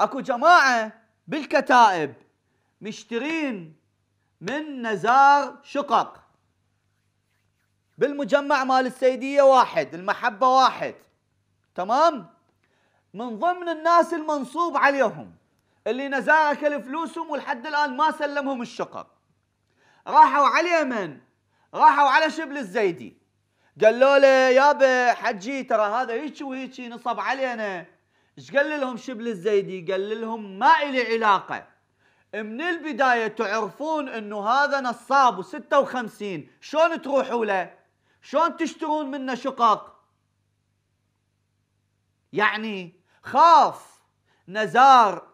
اكو جماعه بالكتائب مشترين من نزار شقق بالمجمع مال السيديه واحد المحبه واحد تمام من ضمن الناس المنصوب عليهم اللي نزار اكل فلوسهم ولحد الان ما سلمهم الشقق راحوا على اليمن راحوا على شبل الزيدي قالوا له يابا حجي ترى هذا هيك وهيك نصب علينا ايش قال لهم شبل الزيدي قال لهم ما إلي علاقة من البداية تعرفون انه هذا نصاب و56 شلون تروحوا له شلون تشترون منه شقق يعني خاف نزار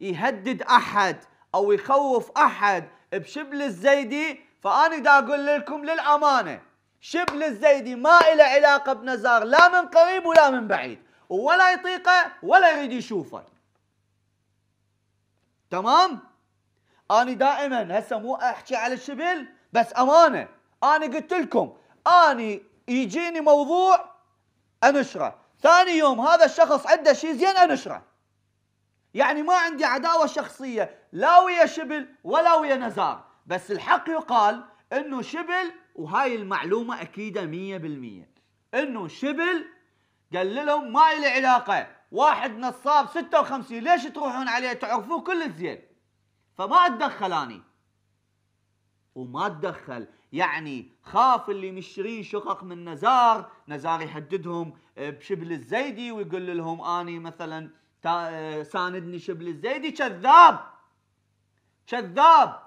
يهدد احد او يخوف احد بشبل الزيدي فانا دا اقول لكم للامانه شبل الزيدي ما له علاقه بنزار لا من قريب ولا من بعيد ولا يطيقه ولا يريد يشوفه تمام أنا دائما هسه مو أحكي على الشبل بس أمانة أنا قلت لكم أنا يجيني موضوع أنشره ثاني يوم هذا الشخص عنده شيء زين أنشره يعني ما عندي عداوة شخصية لا ويا شبل ولا ويا نزار بس الحق يقال انه شبل وهاي المعلومة اكيدة 100% انه شبل قال لهم ما إلي علاقة واحد نصاب 56 ليش تروحون عليه تعرفوه كل زين فما اتدخل اني وما اتدخل يعني خاف اللي مشترين شقق من نزار نزار يهددهم آه، بشبل الزيدي ويقول لهم اني مثلا آه، ساندني شبل الزيدي كذاب كذاب